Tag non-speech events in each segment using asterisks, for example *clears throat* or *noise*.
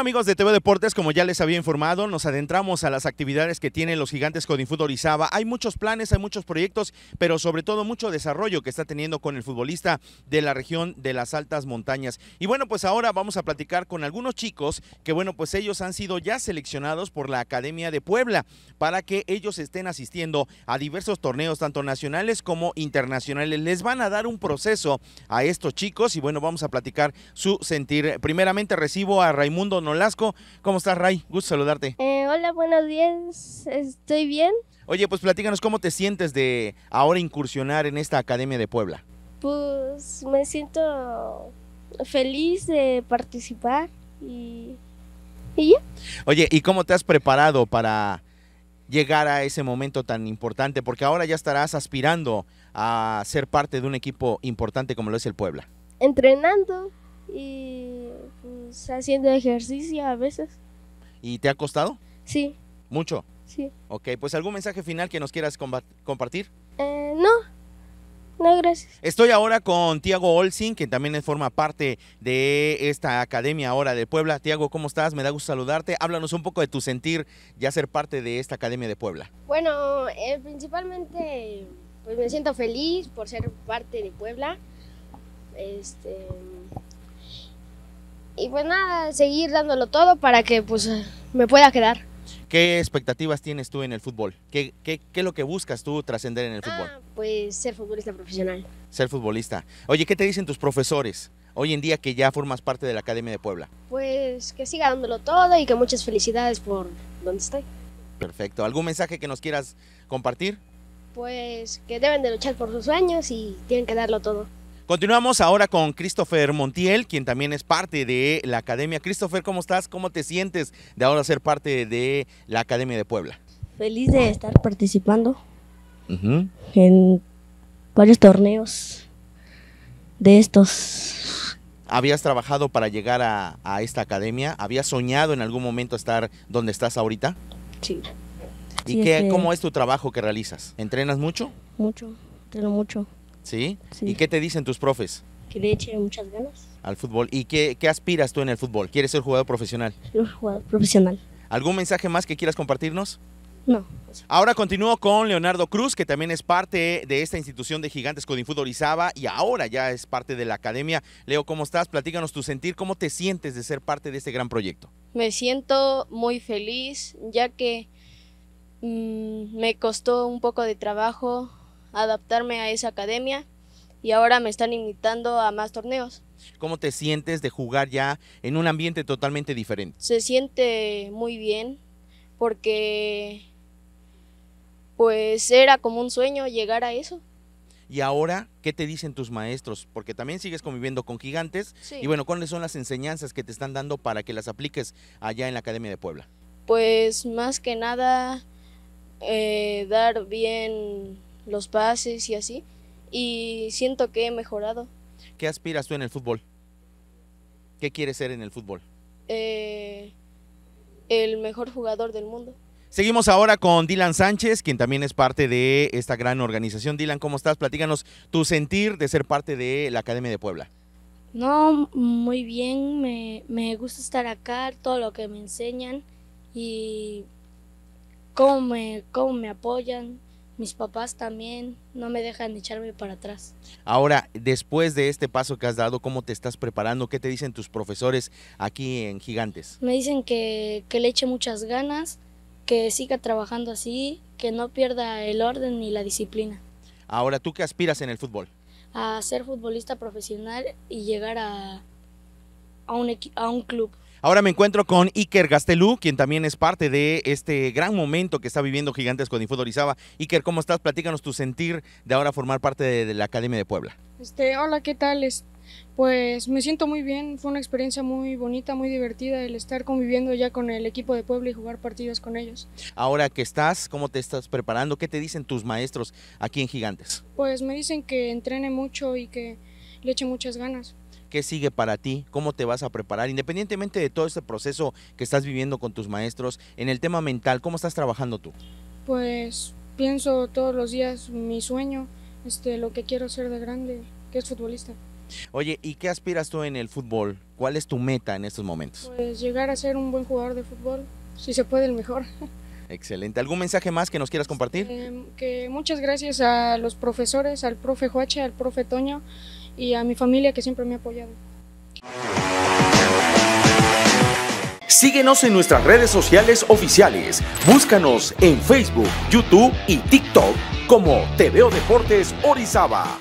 amigos de TV Deportes, como ya les había informado, nos adentramos a las actividades que tienen los gigantes Fútbol Orizaba. Hay muchos planes, hay muchos proyectos, pero sobre todo mucho desarrollo que está teniendo con el futbolista de la región de las altas montañas. Y bueno, pues ahora vamos a platicar con algunos chicos que bueno, pues ellos han sido ya seleccionados por la Academia de Puebla para que ellos estén asistiendo a diversos torneos, tanto nacionales como internacionales. Les van a dar un proceso a estos chicos y bueno, vamos a platicar su sentir. Primeramente recibo a Raimundo Olasco. ¿Cómo estás, Ray? Gusto saludarte. Eh, hola, buenos días. Estoy bien. Oye, pues platícanos cómo te sientes de ahora incursionar en esta Academia de Puebla. Pues me siento feliz de participar y, y ya. Oye, ¿y cómo te has preparado para llegar a ese momento tan importante? Porque ahora ya estarás aspirando a ser parte de un equipo importante como lo es el Puebla. Entrenando y pues, haciendo ejercicio a veces. ¿Y te ha costado? Sí. ¿Mucho? Sí. Ok, pues algún mensaje final que nos quieras compartir. Eh, no. No, gracias. Estoy ahora con Tiago Olsin, que también forma parte de esta academia ahora de Puebla. Tiago, ¿cómo estás? Me da gusto saludarte. Háblanos un poco de tu sentir ya ser parte de esta academia de Puebla. Bueno, eh, principalmente pues me siento feliz por ser parte de Puebla. Este, y pues nada, seguir dándolo todo para que pues me pueda quedar. ¿Qué expectativas tienes tú en el fútbol? ¿Qué, es lo que buscas tú trascender en el ah, fútbol? pues ser futbolista profesional. Ser futbolista. Oye, ¿qué te dicen tus profesores hoy en día que ya formas parte de la Academia de Puebla? Pues que siga dándolo todo y que muchas felicidades por donde estoy. Perfecto. ¿Algún mensaje que nos quieras compartir? Pues que deben de luchar por sus sueños y tienen que darlo todo. Continuamos ahora con Christopher Montiel, quien también es parte de la Academia. Christopher, ¿cómo estás? ¿Cómo te sientes de ahora ser parte de la Academia de Puebla? Feliz de estar participando en varios torneos de estos. ¿Habías trabajado para llegar a, esta academia? ¿Habías soñado en algún momento estar donde estás ahorita? Sí. ¿Y qué, este cómo es tu trabajo que realizas? ¿Entrenas mucho? Mucho, entreno mucho. ¿Sí? ¿Y qué te dicen tus profes? Que le eche muchas ganas. Al fútbol. ¿Y qué, aspiras tú en el fútbol? ¿Quieres ser jugador profesional? Ser jugador profesional. ¿Algún mensaje más que quieras compartirnos? No. Ahora continúo con Leonardo Cruz, que también es parte de esta institución de Gigantes Codinfútbol Orizaba y ahora ya es parte de la academia. Leo, ¿cómo estás? Platícanos tu sentir, ¿cómo te sientes de ser parte de este gran proyecto? Me siento muy feliz, ya que mm, me costó un poco de trabajo adaptarme a esa academia y ahora me están invitando a más torneos. ¿Cómo te sientes de jugar ya en un ambiente totalmente diferente? Se siente muy bien porque pues era como un sueño llegar a eso. Y ahora, ¿qué te dicen tus maestros? Porque también sigues conviviendo con gigantes. Y bueno, ¿cuáles son las enseñanzas que te están dando para que las apliques allá en la Academia de Puebla? Pues más que nada, eh, dar bien los pases y así. Y siento que he mejorado. ¿Qué aspiras tú en el fútbol? ¿Qué quieres ser en el fútbol? Eh, el mejor jugador del mundo. Seguimos ahora con Dylan Sánchez, quien también es parte de esta gran organización. Dylan, ¿cómo estás? Platícanos tu sentir de ser parte de la Academia de Puebla. No, muy bien, me, gusta estar acá, todo lo que me enseñan y cómo me, cómo me apoyan, mis papás también no me dejan echarme para atrás. Ahora, después de este paso que has dado, ¿cómo te estás preparando? ¿Qué te dicen tus profesores aquí en Gigantes? Me dicen que, le eche muchas ganas, que siga trabajando así, que no pierda el orden ni la disciplina. Ahora, ¿tú qué aspiras en el fútbol? A ser futbolista profesional y llegar a, a, un, a un club. Ahora me encuentro con Iker Gastelú, quien también es parte de este gran momento que está viviendo Gigantes con Infodorizaba. Iker, ¿cómo estás? Platícanos tu sentir de ahora formar parte de, la Academia de Puebla. Este, hola, ¿qué tal? pues me siento muy bien, fue una experiencia muy bonita, muy divertida el estar conviviendo ya con el equipo de Puebla y jugar partidos con ellos. Ahora que estás, ¿cómo te estás preparando? ¿Qué te dicen tus maestros aquí en Gigantes? Pues me dicen que entrene mucho y que le eche muchas ganas qué sigue para ti, cómo te vas a preparar, independientemente de todo este proceso que estás viviendo con tus maestros, en el tema mental, ¿cómo estás trabajando tú? Pues pienso todos los días mi sueño, este, lo que quiero ser de grande, que es futbolista. Oye, ¿y qué aspiras tú en el fútbol? ¿Cuál es tu meta en estos momentos? Pues llegar a ser un buen jugador de fútbol, si se puede el mejor. *laughs* Excelente. ¿Algún mensaje más que nos quieras compartir? Este, que muchas gracias a los profesores, al profe Joache, al profe Toño y a mi familia que siempre me ha apoyado. Síguenos en nuestras redes sociales oficiales. Búscanos en Facebook, YouTube y TikTok como TVO Deportes Orizaba.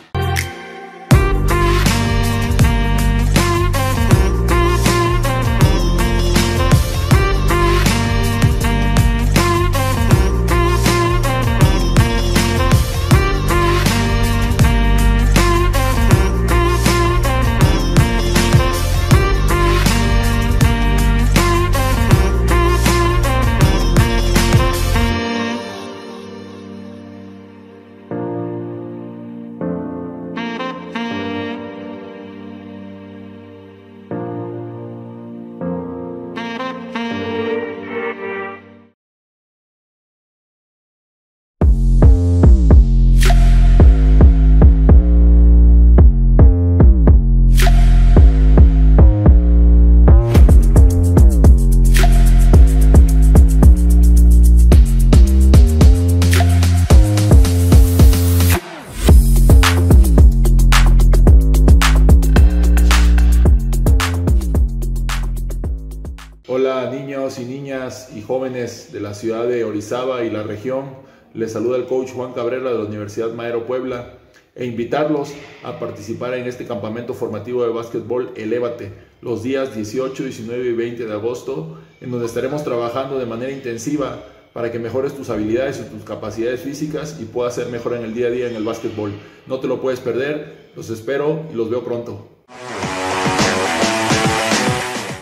y la región, les saluda el coach Juan Cabrera de la Universidad Madero Puebla e invitarlos a participar en este campamento formativo de básquetbol Elévate los días 18, 19 y 20 de agosto, en donde estaremos trabajando de manera intensiva para que mejores tus habilidades y tus capacidades físicas y puedas ser mejor en el día a día en el básquetbol. No te lo puedes perder, los espero y los veo pronto.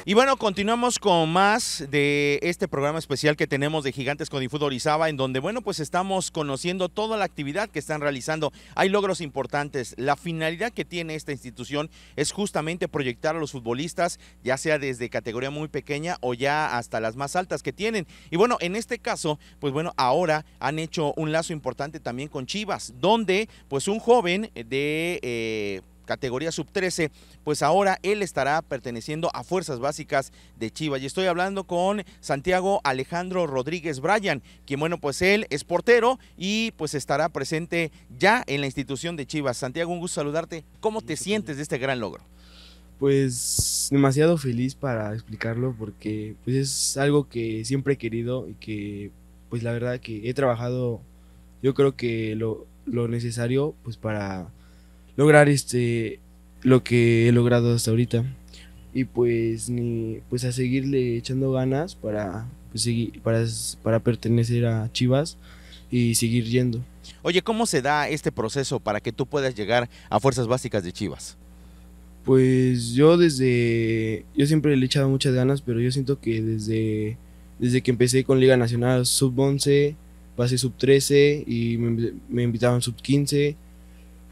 Y bueno, continuamos con más de este programa especial que tenemos de Gigantes con en donde, bueno, pues estamos conociendo toda la actividad que están realizando. Hay logros importantes. La finalidad que tiene esta institución es justamente proyectar a los futbolistas, ya sea desde categoría muy pequeña o ya hasta las más altas que tienen. Y bueno, en este caso, pues bueno, ahora han hecho un lazo importante también con Chivas, donde pues un joven de... Eh, categoría sub-13, pues ahora él estará perteneciendo a Fuerzas Básicas de Chivas. Y estoy hablando con Santiago Alejandro Rodríguez Bryan, quien bueno, pues él es portero y pues estará presente ya en la institución de Chivas. Santiago, un gusto saludarte. ¿Cómo te sientes de este gran logro? Pues demasiado feliz para explicarlo porque pues es algo que siempre he querido y que pues la verdad que he trabajado yo creo que lo, lo necesario pues para lograr este lo que he logrado hasta ahorita y pues ni pues a seguirle echando ganas para pues, seguir, para para pertenecer a Chivas y seguir yendo. Oye, ¿cómo se da este proceso para que tú puedas llegar a fuerzas básicas de Chivas? Pues yo desde yo siempre le he echado muchas ganas, pero yo siento que desde desde que empecé con Liga Nacional sub 11 pasé sub 13 y me, me invitaban sub 15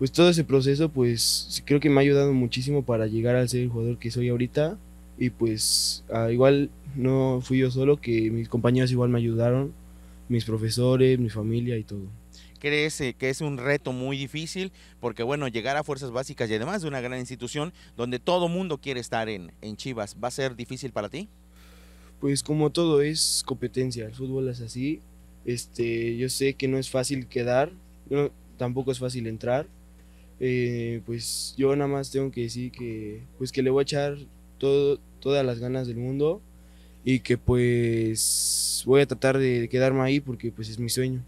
pues todo ese proceso, pues creo que me ha ayudado muchísimo para llegar a ser el jugador que soy ahorita. Y pues ah, igual no fui yo solo, que mis compañeros igual me ayudaron, mis profesores, mi familia y todo. ¿Crees eh, que es un reto muy difícil? Porque bueno, llegar a fuerzas básicas y además de una gran institución donde todo mundo quiere estar en, Chivas, ¿va a ser difícil para ti? Pues como todo es competencia, el fútbol es así. Este, yo sé que no es fácil quedar, tampoco es fácil entrar, eh, pues yo nada más tengo que decir que pues que le voy a echar todo, todas las ganas del mundo y que pues voy a tratar de quedarme ahí porque pues es mi sueño.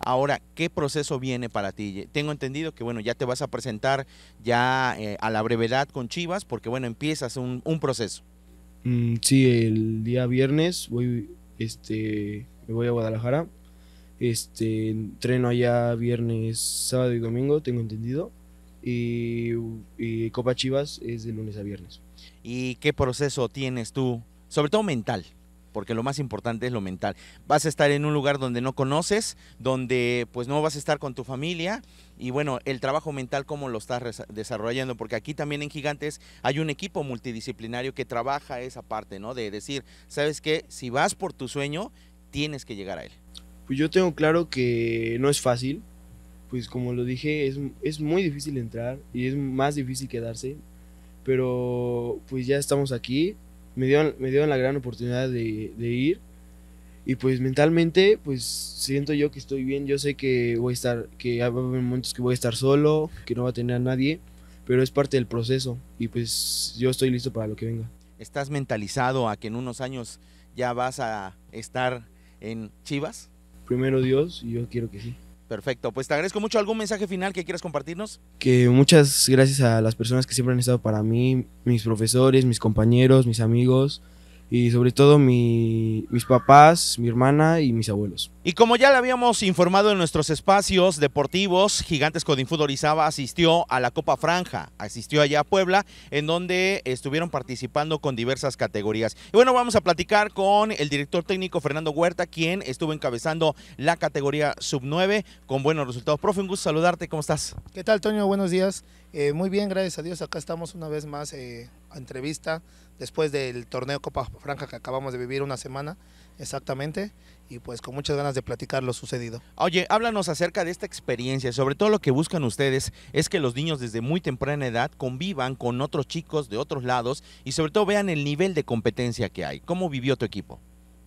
Ahora, ¿qué proceso viene para ti? Tengo entendido que, bueno, ya te vas a presentar ya eh, a la brevedad con Chivas, porque, bueno, empiezas un, proceso. Mm, sí, el día viernes voy, este, me voy a Guadalajara. Este, entreno allá viernes, sábado y domingo, tengo entendido y, Copa Chivas es de lunes a viernes. ¿Y qué proceso tienes tú? Sobre todo mental porque lo más importante es lo mental. Vas a estar en un lugar donde no conoces, donde pues no vas a estar con tu familia y bueno, el trabajo mental cómo lo estás desarrollando, porque aquí también en Gigantes hay un equipo multidisciplinario que trabaja esa parte, ¿no? De decir, ¿sabes qué? Si vas por tu sueño, tienes que llegar a él. Pues yo tengo claro que no es fácil, pues como lo dije, es, muy difícil entrar y es más difícil quedarse, pero pues ya estamos aquí, me dieron, me dieron la gran oportunidad de, ir y pues mentalmente pues siento yo que estoy bien, yo sé que voy a estar, que habrá momentos que voy a estar solo, que no va a tener a nadie, pero es parte del proceso y pues yo estoy listo para lo que venga. ¿Estás mentalizado a que en unos años ya vas a estar en Chivas? Primero Dios, y yo quiero que sí. Perfecto, pues te agradezco mucho. ¿Algún mensaje final que quieras compartirnos? Que muchas gracias a las personas que siempre han estado para mí, mis profesores, mis compañeros, mis amigos y sobre todo mis papás, mi hermana y mis abuelos. Y como ya le habíamos informado en nuestros espacios deportivos, Gigantes fútbol Orizaba asistió a la Copa Franja, asistió allá a Puebla, en donde estuvieron participando con diversas categorías. Y bueno, vamos a platicar con el director técnico Fernando Huerta, quien estuvo encabezando la categoría sub-9 con buenos resultados. Profe, un gusto saludarte, ¿cómo estás? ¿Qué tal, Toño? Buenos días. Eh, muy bien, gracias a Dios. Acá estamos una vez más eh, a entrevista después del torneo Copa Franja que acabamos de vivir una semana exactamente y pues con muchas ganas de platicar lo sucedido. Oye, háblanos acerca de esta experiencia, sobre todo lo que buscan ustedes es que los niños desde muy temprana edad convivan con otros chicos de otros lados y sobre todo vean el nivel de competencia que hay. ¿Cómo vivió tu equipo?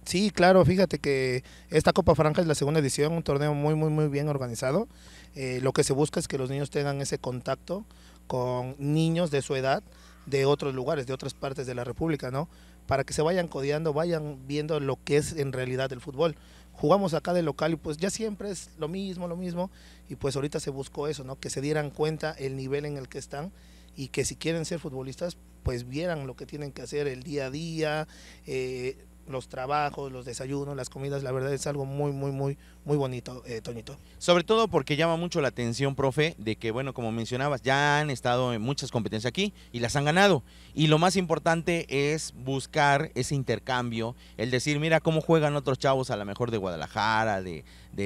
Sí, claro, fíjate que esta Copa Franca es la segunda edición, un torneo muy, muy, muy bien organizado. Eh, lo que se busca es que los niños tengan ese contacto con niños de su edad de otros lugares, de otras partes de la República, ¿no? para que se vayan codeando, vayan viendo lo que es en realidad el fútbol. Jugamos acá de local y pues ya siempre es lo mismo, lo mismo, y pues ahorita se buscó eso, ¿no? Que se dieran cuenta el nivel en el que están y que si quieren ser futbolistas, pues vieran lo que tienen que hacer el día a día, eh, los trabajos, los desayunos, las comidas, la verdad es algo muy, muy, muy, muy bonito, eh, Toñito. Sobre todo porque llama mucho la atención, profe, de que, bueno, como mencionabas, ya han estado en muchas competencias aquí y las han ganado. Y lo más importante es buscar ese intercambio, el decir, mira cómo juegan otros chavos, a lo mejor de Guadalajara, de,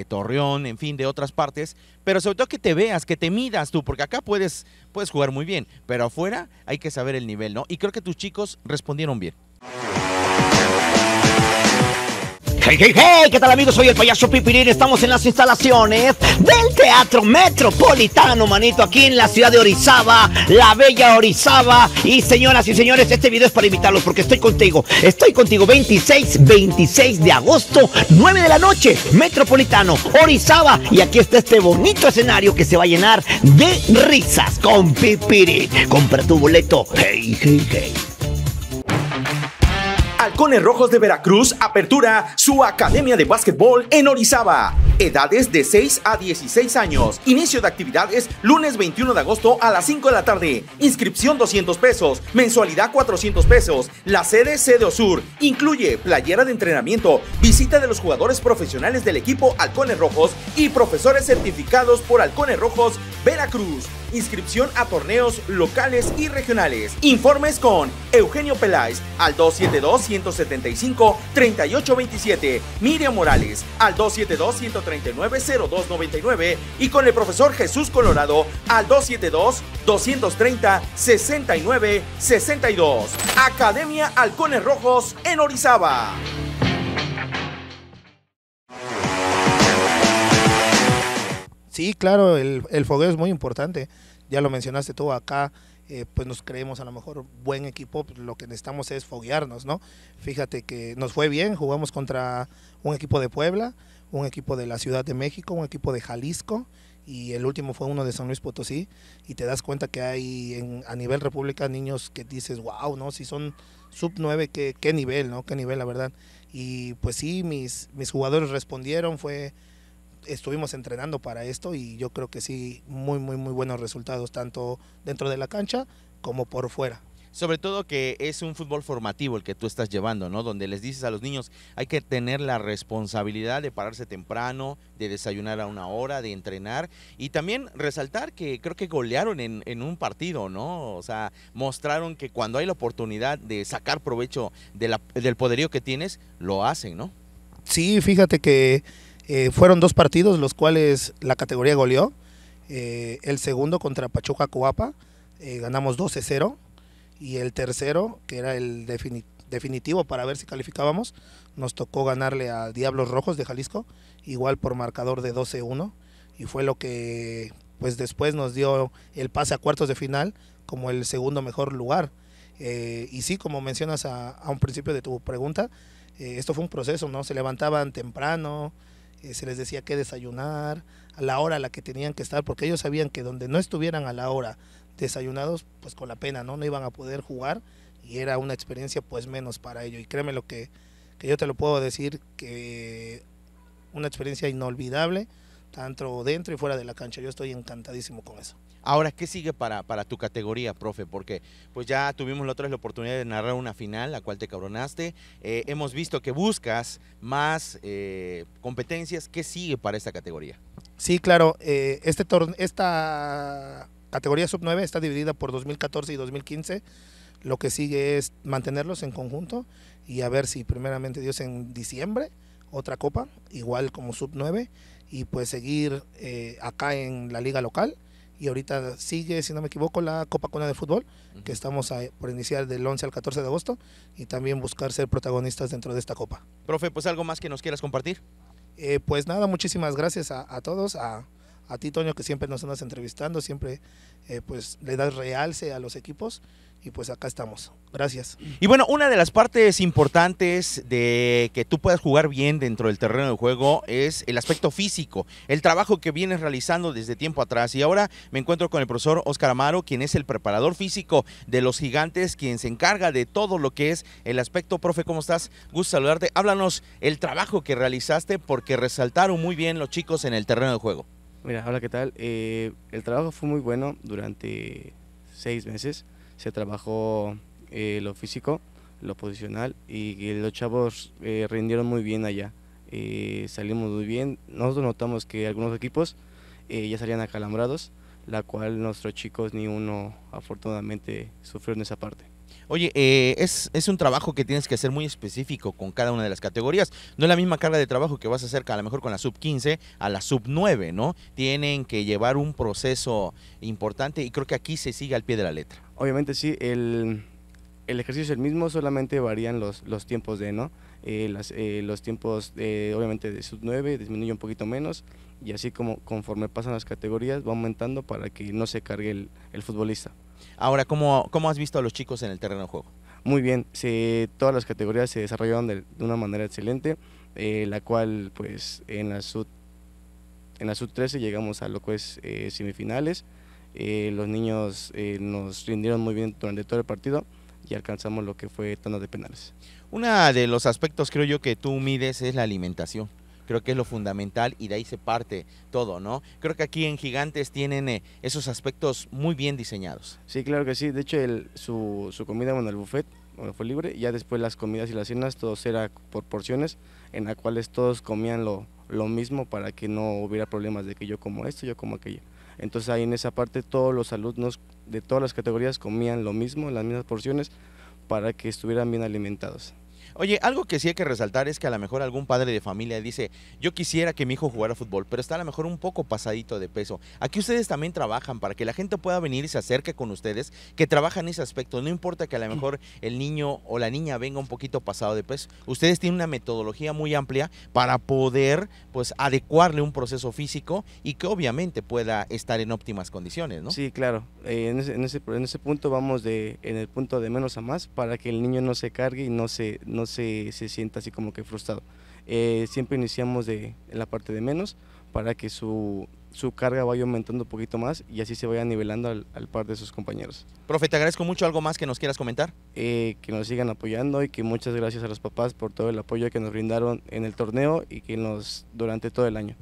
Torreón, en fin, de otras partes, pero sobre todo que te veas, que te midas tú, porque acá puedes, puedes jugar muy bien, pero afuera hay que saber el nivel, ¿no? Y creo que tus chicos respondieron bien. Hey, hey, hey, ¿qué tal amigos? Soy el payaso Pipirín, estamos en las instalaciones del Teatro Metropolitano, manito, aquí en la ciudad de Orizaba, la bella Orizaba. Y señoras y señores, este video es para invitarlos porque estoy contigo, estoy contigo 26, 26 de agosto, 9 de la noche, Metropolitano, Orizaba. Y aquí está este bonito escenario que se va a llenar de risas con Pipirín. Compra tu boleto, hey, hey, hey. Halcones Rojos de Veracruz apertura su academia de básquetbol en Orizaba. Edades de 6 a 16 años. Inicio de actividades lunes 21 de agosto a las 5 de la tarde. Inscripción 200 pesos. Mensualidad 400 pesos. La sede Cedo Sur. Incluye playera de entrenamiento, visita de los jugadores profesionales del equipo Halcones Rojos y profesores certificados por Halcones Rojos Veracruz inscripción a torneos locales y regionales. Informes con Eugenio Peláez al 272-175-3827, Miriam Morales al 272-139-0299 y con el profesor Jesús Colorado al 272-230-6962. Academia Halcones Rojos en Orizaba. Sí, claro, el, el fogueo es muy importante. Ya lo mencionaste tú acá. Eh, pues nos creemos a lo mejor buen equipo, pues lo que necesitamos es foguearnos, ¿no? Fíjate que nos fue bien, jugamos contra un equipo de Puebla, un equipo de la Ciudad de México, un equipo de Jalisco y el último fue uno de San Luis Potosí y te das cuenta que hay a nivel república niños que dices, wow, ¿no? Si son sub 9, ¿qué, qué nivel, ¿no? Qué nivel, la verdad. Y pues sí, mis, mis jugadores respondieron, fue estuvimos entrenando para esto y yo creo que sí, muy, muy, muy buenos resultados, tanto dentro de la cancha como por fuera. Sobre todo que es un fútbol formativo el que tú estás llevando, ¿no? Donde les dices a los niños, hay que tener la responsabilidad de pararse temprano, de desayunar a una hora, de entrenar. Y también resaltar que creo que golearon en, un partido, ¿no? O sea, mostraron que cuando hay la oportunidad de sacar provecho del poderío que tienes, lo hacen, ¿no? Sí, fíjate que eh, fueron dos partidos los cuales la categoría goleó. Eh, el segundo contra Pachuca Coapa, eh, ganamos 12-0. Y el tercero, que era el definitivo para ver si calificábamos, nos tocó ganarle a Diablos Rojos de Jalisco, igual por marcador de 12-1. Y fue lo que pues después nos dio el pase a cuartos de final como el segundo mejor lugar. y sí, como mencionas a, a, un principio de tu pregunta, esto fue un proceso, ¿no? Se levantaban temprano, eh, se les decía que desayunar, a la hora a la que tenían que estar, porque ellos sabían que donde no estuvieran a la hora desayunados, pues con la pena, ¿no? No iban a poder jugar y era una experiencia pues menos para ellos. Y créeme lo que, que yo te lo puedo decir, que una experiencia inolvidable, tanto dentro y fuera de la cancha. Yo estoy encantadísimo con eso. Ahora, ¿qué sigue para, tu categoría, profe? Porque pues ya tuvimos la otra vez la oportunidad de narrar una final, la cual te cabronaste. Eh, hemos visto que buscas más eh, competencias. ¿Qué sigue para esta categoría? Sí, claro. Eh, este esta categoría sub-9 está dividida por 2014 y 2015. Lo que sigue es mantenerlos en conjunto y a ver si primeramente Dios en diciembre otra copa, igual como sub-9, y pues seguir acá en la liga local y ahorita sigue, si no me equivoco, la Copa Cuna de Fútbol, que estamos por iniciar del 11 al 14 de agosto, y también buscar ser protagonistas dentro de esta Copa. Profe, pues algo más que nos quieras compartir. Eh, pues nada, muchísimas gracias a, todos, a, a, ti Toño que siempre nos andas entrevistando, siempre eh, pues le das realce a los equipos y pues acá estamos. Gracias. Y bueno, una de las partes importantes de que tú puedas jugar bien dentro del terreno de juego es el aspecto físico, el trabajo que vienes realizando desde tiempo atrás. Y ahora me encuentro con el profesor Oscar Amaro, quien es el preparador físico de los gigantes, quien se encarga de todo lo que es el aspecto. Profe, ¿cómo estás? Gusto saludarte. Háblanos el trabajo que realizaste porque resaltaron muy bien los chicos en el terreno de juego. Mira, hola, ¿qué tal? Eh, el trabajo fue muy bueno durante seis meses se trabajó eh, lo físico, lo posicional y los chavos eh, rindieron muy bien allá. Eh, salimos muy bien. Nosotros notamos que algunos equipos eh, ya salían acalambrados, la cual nuestros chicos ni uno afortunadamente sufrió en esa parte. Oye, eh, es, es, un trabajo que tienes que hacer muy específico con cada una de las categorías. No es la misma carga de trabajo que vas a hacer a lo mejor con la sub 15 a la sub 9, ¿no? Tienen que llevar un proceso importante y creo que aquí se sigue al pie de la letra. Obviamente sí, el, ejercicio es el mismo, solamente varían los, los tiempos de, ¿no? Eh, eh, los tiempos obviamente de sub 9 disminuye un poquito menos y así como conforme pasan las categorías va aumentando para que no se cargue el, el futbolista. Ahora, ¿cómo, has visto a los chicos en el terreno de juego? Muy bien, se, todas las categorías se desarrollaron de, una manera excelente, eh, la cual pues en la sub en la sub 13 llegamos a lo que es eh, semifinales. Eh, los niños nos rindieron muy bien durante todo el partido y alcanzamos lo que fue tanda de penales. Uno de los aspectos creo yo que tú mides es la alimentación creo que es lo fundamental y de ahí se parte todo, ¿no? Creo que aquí en Gigantes tienen eh, esos aspectos muy bien diseñados. Sí, claro que sí. De hecho, el, su, comida, bueno, el buffet bueno, fue libre. Ya después las comidas y las cenas, todos era por porciones, en las cuales todos comían lo, lo mismo para que no hubiera problemas de que yo como esto, yo como aquello. Entonces ahí en esa parte todos los alumnos de todas las categorías comían lo mismo, las mismas porciones, para que estuvieran bien alimentados. Oye, algo que sí hay que resaltar es que a lo mejor algún padre de familia dice, yo quisiera que mi hijo jugara fútbol, pero está a lo mejor un poco pasadito de peso. Aquí ustedes también trabajan para que la gente pueda venir y se acerque con ustedes, que trabajan ese aspecto. No importa que a lo mejor el niño o la niña venga un poquito pasado de peso. Ustedes tienen una metodología muy amplia para poder pues adecuarle un proceso físico y que obviamente pueda estar en óptimas condiciones, ¿no? Sí, claro. Eh, en, ese, ese, en, ese, punto vamos de, en el punto de menos a más para que el niño no se cargue y no se... No se, sienta así como que frustrado. Eh, siempre iniciamos de, la parte de menos para que su, carga vaya aumentando un poquito más y así se vaya nivelando al, par de sus compañeros. Profe, te agradezco mucho. ¿Algo más que nos quieras comentar? Eh, que nos sigan apoyando y que muchas gracias a los papás por todo el apoyo que nos brindaron en el torneo y que nos durante todo el año.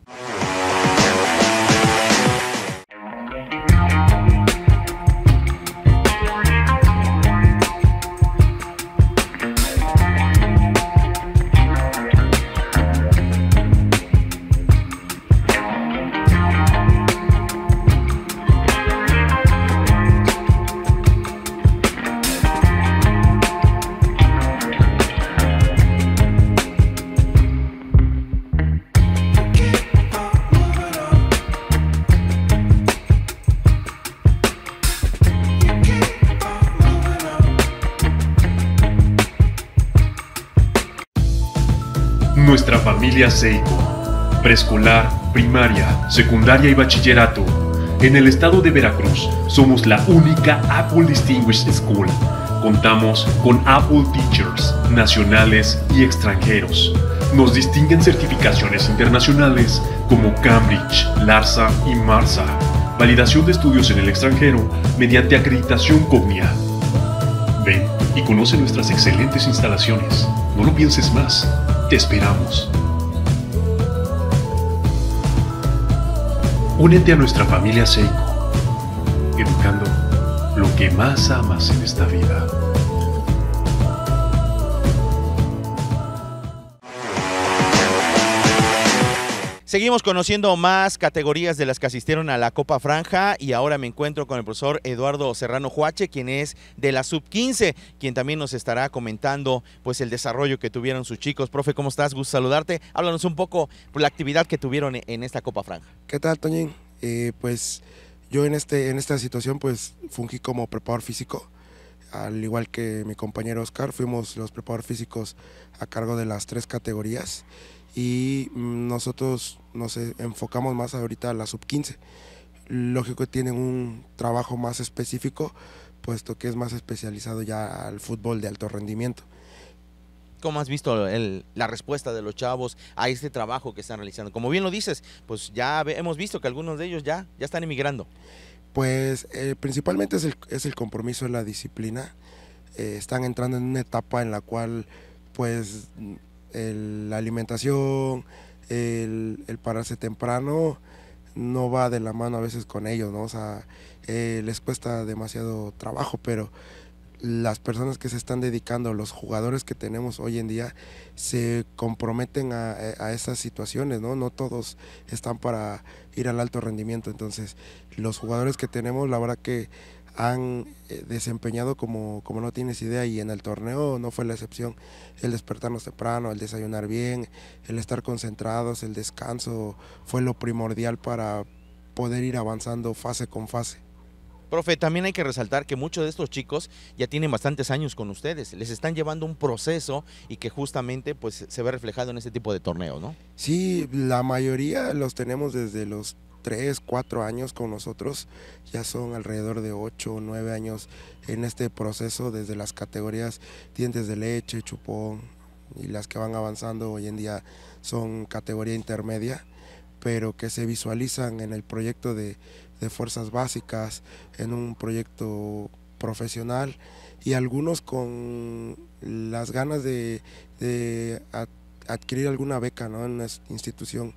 Seiko, preescolar, primaria, secundaria y bachillerato. En el estado de Veracruz somos la única Apple Distinguished School. Contamos con Apple Teachers, nacionales y extranjeros. Nos distinguen certificaciones internacionales como Cambridge, Larsa y Marsa. Validación de estudios en el extranjero mediante acreditación COGNIA. Ven y conoce nuestras excelentes instalaciones. No lo pienses más. Te esperamos. Únete a nuestra familia Seiko, educando lo que más amas en esta vida. Seguimos conociendo más categorías de las que asistieron a la Copa Franja y ahora me encuentro con el profesor Eduardo Serrano Juache, quien es de la Sub-15, quien también nos estará comentando pues el desarrollo que tuvieron sus chicos. Profe, ¿cómo estás? Gusto saludarte. Háblanos un poco por la actividad que tuvieron en esta Copa Franja. ¿Qué tal, Toñín? Eh, pues yo en, este, en esta situación pues fungí como preparador físico. Al igual que mi compañero Oscar, fuimos los preparadores físicos a cargo de las tres categorías y mm, nosotros nos e, enfocamos más ahorita a la sub-15. Lógico que tienen un trabajo más específico, puesto que es más especializado ya al fútbol de alto rendimiento. ¿Cómo has visto la respuesta de los chavos a este trabajo que están realizando? Como bien lo dices, pues ya hemos visto que algunos de ellos ya, ya están emigrando. Pues eh, principalmente es el, compromiso el la disciplina. Eh, están entrando en una etapa en la cual pues el, la alimentación, el, pararse temprano, no va de la mano a veces con ellos, ¿no? O sea, eh, les cuesta demasiado trabajo, pero las personas que se están dedicando, los jugadores que tenemos hoy en día, se comprometen a, a, esas situaciones, ¿no? No todos están para ir al alto rendimiento. Entonces, los jugadores que tenemos, la verdad que han eh, desempeñado como, como no tienes idea y en el torneo no fue la excepción. El despertarnos temprano, el desayunar bien, el estar concentrados, el descanso fue lo primordial para poder ir avanzando fase con fase. Profe, también hay que resaltar que muchos de estos chicos ya tienen bastantes años con ustedes, les están llevando un proceso y que justamente pues, se ve reflejado en este tipo de torneo, ¿no? Sí, la mayoría los tenemos desde los tres, cuatro años con nosotros, ya son alrededor de ocho o años en este proceso desde las categorías dientes de leche, chupón y las que van avanzando hoy en día son categoría intermedia, pero que se visualizan en el proyecto de, fuerzas básicas, en un proyecto profesional y algunos con las ganas de, adquirir alguna beca en una institución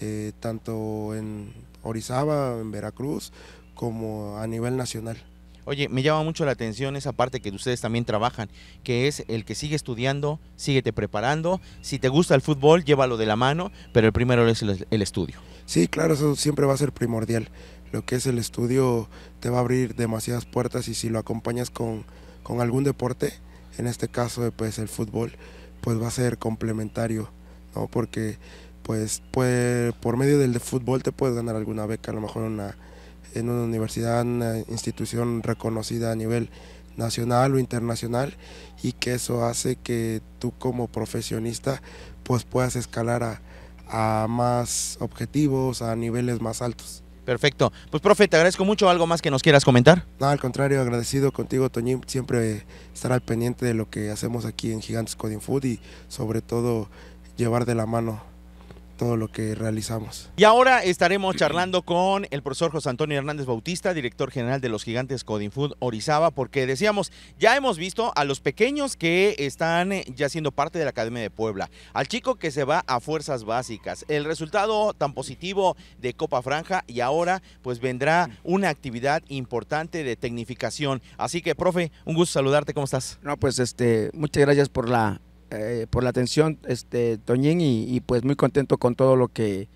eh, tanto en Orizaba, en Veracruz, como a nivel nacional. Oye, me llama mucho la atención esa parte que ustedes también trabajan, que es el que sigue estudiando, síguete preparando. Si te gusta el fútbol, llévalo de la mano, pero el primero es el, estudio. Sí, claro, eso siempre va a ser primordial. Lo que es el estudio te va a abrir demasiadas puertas y si lo acompañas con, con algún deporte, en este caso pues el fútbol, pues va a ser complementario, ¿no? Porque pues, pues por medio del fútbol te puedes ganar alguna beca, a lo mejor una, en una universidad, una institución reconocida a nivel nacional o internacional y que eso hace que tú como profesionista pues puedas escalar a, a más objetivos, a niveles más altos. Perfecto. Pues, profe, te agradezco mucho. ¿Algo más que nos quieras comentar? No, al contrario, agradecido contigo, Toñín. Siempre estar al pendiente de lo que hacemos aquí en Gigantes Coding Food y, sobre todo, llevar de la mano todo lo que realizamos. Y ahora estaremos charlando con el profesor José Antonio Hernández Bautista, director general de los gigantes Coding Food Orizaba, porque decíamos, ya hemos visto a los pequeños que están eh, ya siendo parte de la Academia de Puebla, al chico que se va a fuerzas básicas, el resultado tan positivo de Copa Franja y ahora pues vendrá una actividad importante de tecnificación. Así que, profe, un gusto saludarte, ¿cómo estás? No, pues este, muchas gracias por la eh, por la atención, este, Toñín, y, pues muy contento con todo lo que,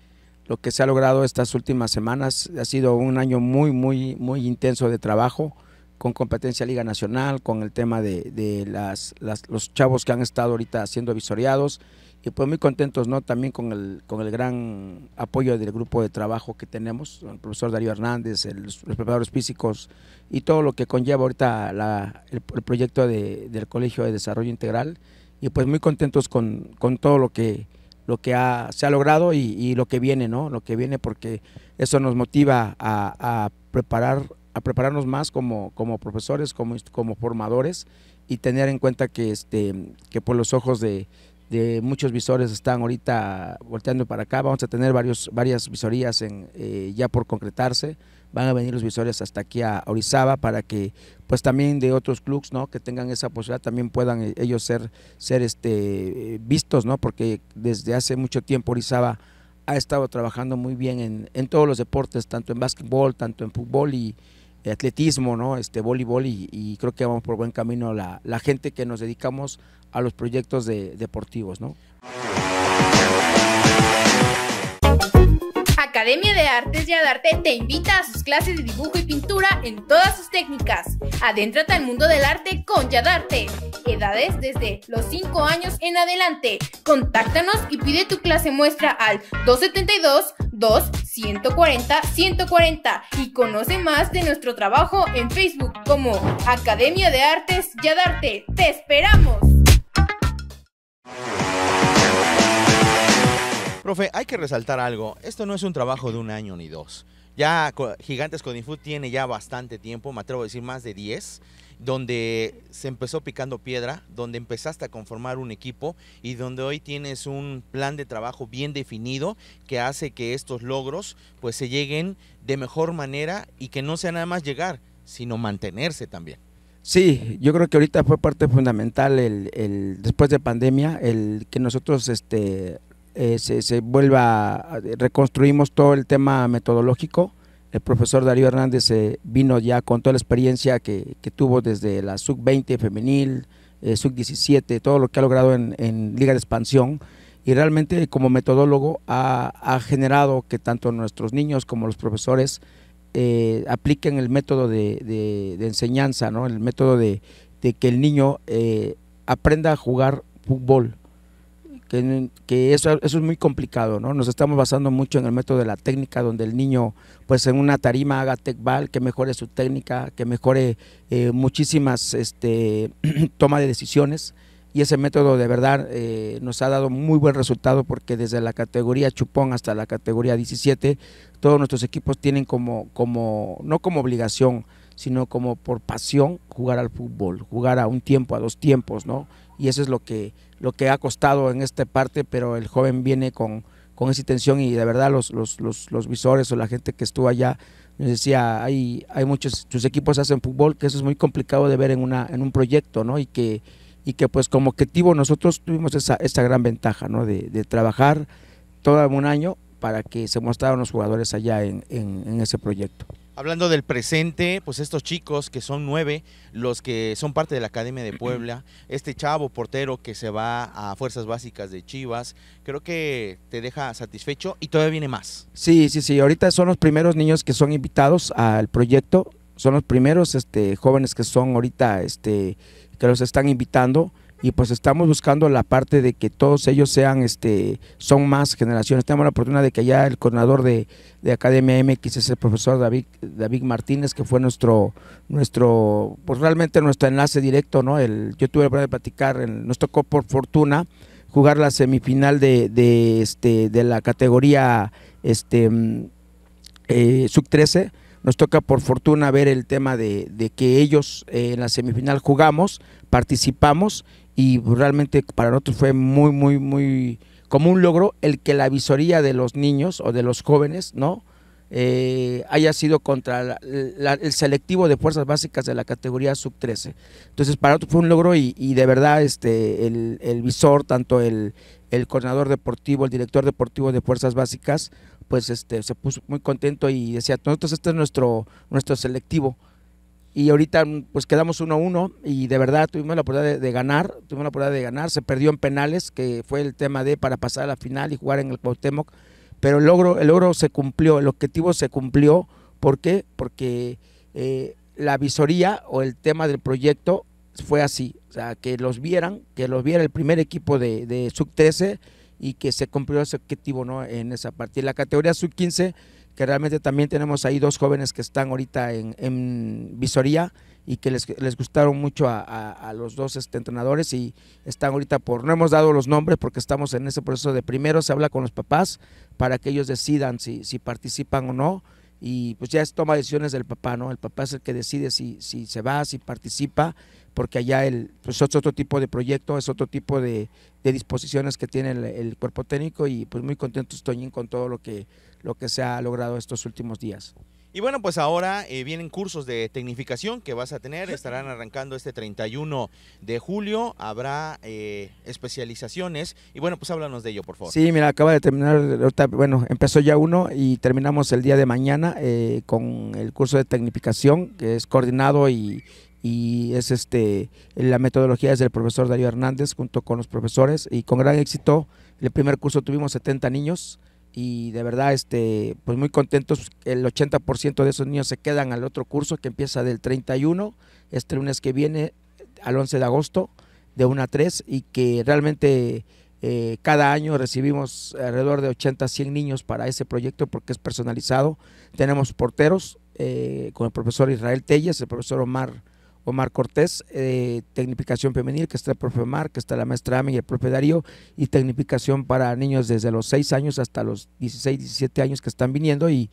lo que se ha logrado estas últimas semanas. Ha sido un año muy, muy, muy intenso de trabajo con competencia Liga Nacional, con el tema de, las, los chavos que han estado ahorita siendo visoriados y pues muy contentos no también con el, con el gran apoyo del grupo de trabajo que tenemos, el profesor Darío Hernández, los preparadores físicos y todo lo que conlleva ahorita el, el, proyecto de, del Colegio de Desarrollo Integral y pues muy contentos con, todo lo que, lo que se ha logrado y, lo que viene, ¿no? Lo que viene porque eso nos motiva a, preparar, a prepararnos más como, profesores, como, como formadores y tener en cuenta que, este, que por los ojos de, muchos visores están ahorita volteando para acá, vamos a tener varios, varias visorías eh, ya por concretarse, van a venir los visores hasta aquí a Orizaba para que pues también de otros clubs ¿no? que tengan esa posibilidad también puedan eh, ellos ser, ser este, eh, vistos, ¿no? porque desde hace mucho tiempo Orizaba ha estado trabajando muy bien en, todos los deportes, tanto en básquetbol, tanto en fútbol y atletismo, ¿no? este, voleibol y, creo que vamos por buen camino la, la gente que nos dedicamos a los proyectos de, deportivos. ¿no? Academia de Artes Yadarte te invita a sus clases de dibujo y pintura en todas sus técnicas. Adéntrate al mundo del arte con Yadarte. Edades desde los 5 años en adelante. Contáctanos y pide tu clase muestra al 272 2 140 140 y conoce más de nuestro trabajo en Facebook como Academia de Artes Yadarte. ¡Te esperamos! Profe, hay que resaltar algo. Esto no es un trabajo de un año ni dos. Ya Gigantes Codinfood tiene ya bastante tiempo, me atrevo a decir más de 10, donde se empezó picando piedra, donde empezaste a conformar un equipo y donde hoy tienes un plan de trabajo bien definido que hace que estos logros pues se lleguen de mejor manera y que no sea nada más llegar, sino mantenerse también. Sí, yo creo que ahorita fue parte fundamental el, el después de pandemia, el que nosotros este eh, se, vuelva, reconstruimos todo el tema metodológico. El profesor Darío Hernández eh, vino ya con toda la experiencia que, tuvo desde la sub-20 femenil, eh, sub-17, todo lo que ha logrado en, Liga de Expansión. Y realmente como metodólogo ha, generado que tanto nuestros niños como los profesores apliquen el método de, enseñanza, ¿no? el método de, de que el niño aprenda a jugar fútbol, que, eso, eso, es muy complicado, ¿no? Nos estamos basando mucho en el método de la técnica, donde el niño, pues en una tarima haga ball, que mejore su técnica, que mejore eh, muchísimas este, *clears throat* toma de decisiones. Y ese método de verdad eh, nos ha dado muy buen resultado porque desde la categoría chupón hasta la categoría 17, todos nuestros equipos tienen como, como no como obligación, sino como por pasión jugar al fútbol, jugar a un tiempo, a dos tiempos, ¿no? Y eso es lo que lo que ha costado en esta parte, pero el joven viene con, esa intención y de verdad los, los, los, visores o la gente que estuvo allá nos decía, hay, hay muchos, sus equipos hacen fútbol, que eso es muy complicado de ver en, una, un proyecto, ¿no? Y que, y que pues como objetivo nosotros tuvimos esa, gran ventaja, ¿no? De, trabajar todo un año para que se mostraran los jugadores allá en ese proyecto. Hablando del presente, pues estos chicos que son nueve, los que son parte de la Academia de *clears throat* Puebla, este chavo portero que se va a Fuerzas Básicas de Chivas, creo que te deja satisfecho y todavía viene más. Sí, sí, sí, ahorita son los primeros niños que son invitados al proyecto, son los primeros este, jóvenes que son ahorita, este, que los están invitando y pues estamos buscando la parte de que todos ellos sean, este, son más generaciones. Tenemos la oportunidad de que allá el coordinador de, Academia MX es el profesor David, David Martínez, que fue nuestro, nuestro, pues realmente nuestro enlace directo, ¿no? El, yo tuve la oportunidad de platicar, nos tocó por fortuna jugar la semifinal de, este, de la categoría este, mm, eh, sub-13 nos toca por fortuna ver el tema de, que ellos eh, en la semifinal jugamos, participamos y realmente para nosotros fue muy, muy, muy como un logro el que la visoría de los niños o de los jóvenes, ¿no? Eh, haya sido contra el selectivo de fuerzas básicas de la categoría sub 13. Entonces, para nosotros fue un logro y, de verdad este, el, visor, tanto el, el, coordinador deportivo, el director deportivo de fuerzas básicas, pues este, se puso muy contento y decía, nosotros este es nuestro, nuestro selectivo y ahorita pues quedamos 1-1 uno uno, y de verdad tuvimos la oportunidad de, ganar, tuvimos la oportunidad de ganar, se perdió en penales, que fue el tema de para pasar a la final y jugar en el Cuauhtémoc, pero el logro, el logro se cumplió, el objetivo se cumplió, ¿por qué? Porque eh, la visoría o el tema del proyecto fue así, o sea, que los vieran, que los viera el primer equipo de, Sub-13 y que se cumplió ese objetivo ¿no? en esa parte. la categoría Sub-15 que realmente también tenemos ahí dos jóvenes que están ahorita en, visoría y que les, gustaron mucho a, los dos este, entrenadores y están ahorita por, no hemos dado los nombres porque estamos en ese proceso de primero se habla con los papás para que ellos decidan si, participan o no y pues ya es toma decisiones del papá, ¿no? El papá es el que decide si, si se va, si participa porque allá el, pues, es otro tipo de proyecto, es otro tipo de, disposiciones que tiene el, cuerpo técnico y pues muy contento estoy con todo lo que, lo que se ha logrado estos últimos días. Y bueno, pues ahora eh, vienen cursos de tecnificación que vas a tener, estarán arrancando este 31 de julio, habrá eh, especializaciones y bueno, pues háblanos de ello, por favor. Sí, mira, acaba de terminar, bueno, empezó ya uno y terminamos el día de mañana eh, con el curso de tecnificación que es coordinado y, y es este la metodología es del profesor Darío Hernández junto con los profesores y con gran éxito el primer curso tuvimos 70 niños y de verdad este pues muy contentos el 80% de esos niños se quedan al otro curso que empieza del 31 este lunes que viene al 11 de agosto de 1 a 3 y que realmente eh, cada año recibimos alrededor de 80 a 100 niños para ese proyecto porque es personalizado tenemos porteros eh, con el profesor Israel Tellas el profesor Omar Omar Cortés, eh, Tecnificación Femenil, que está el profe Omar, que está la maestra Ami y el profe Darío, y Tecnificación para niños desde los 6 años hasta los 16, 17 años que están viniendo y,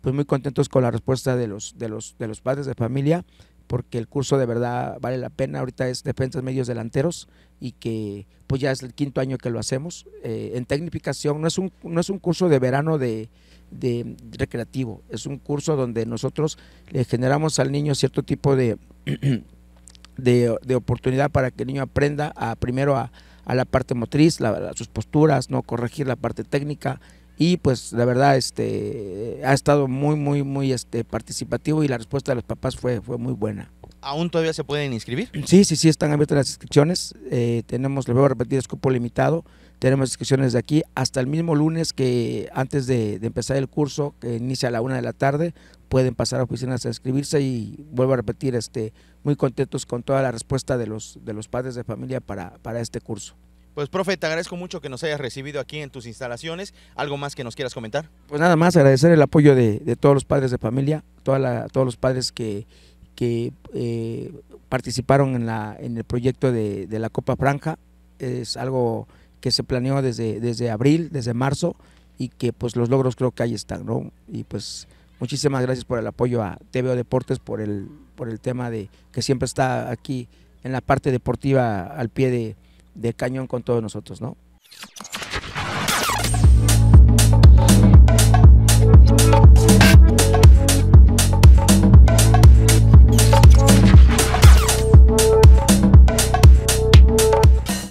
pues muy contentos con la respuesta de los, de los, de los padres de familia, porque el curso de verdad vale la pena, ahorita es defensas medios delanteros y que pues ya es el quinto año que lo hacemos. Eh, en Tecnificación no es, un, no es un curso de verano de, de recreativo, es un curso donde nosotros le generamos al niño cierto tipo de *clears throat* de, de, oportunidad para que el niño aprenda a primero a, a la parte motriz, la, sus posturas, no corregir la parte técnica y pues la verdad este ha estado muy muy muy este participativo y la respuesta de los papás fue fue muy buena. ¿Aún todavía se pueden inscribir? *clears throat* Sí, sí, sí, están abiertas las inscripciones. Eh, tenemos, le voy a repetir, es cupo limitado. Tenemos inscripciones de aquí hasta el mismo lunes que antes de, de empezar el curso, que inicia a la una de la tarde, pueden pasar a oficinas a inscribirse y vuelvo a repetir, este, muy contentos con toda la respuesta de los, de los padres de familia para, para este curso. Pues profe, te agradezco mucho que nos hayas recibido aquí en tus instalaciones. ¿Algo más que nos quieras comentar? Pues nada más agradecer el apoyo de, todos los padres de familia, toda la, todos los padres que, eh, participaron en, la, en el proyecto de, la Copa Franja. Es algo que se planeó desde, desde abril, desde marzo, y que pues los logros creo que ahí están, ¿no? Y pues Muchísimas gracias por el apoyo a TVO Deportes, por el, por el tema de que siempre está aquí en la parte deportiva al pie de, cañón con todos nosotros, ¿no?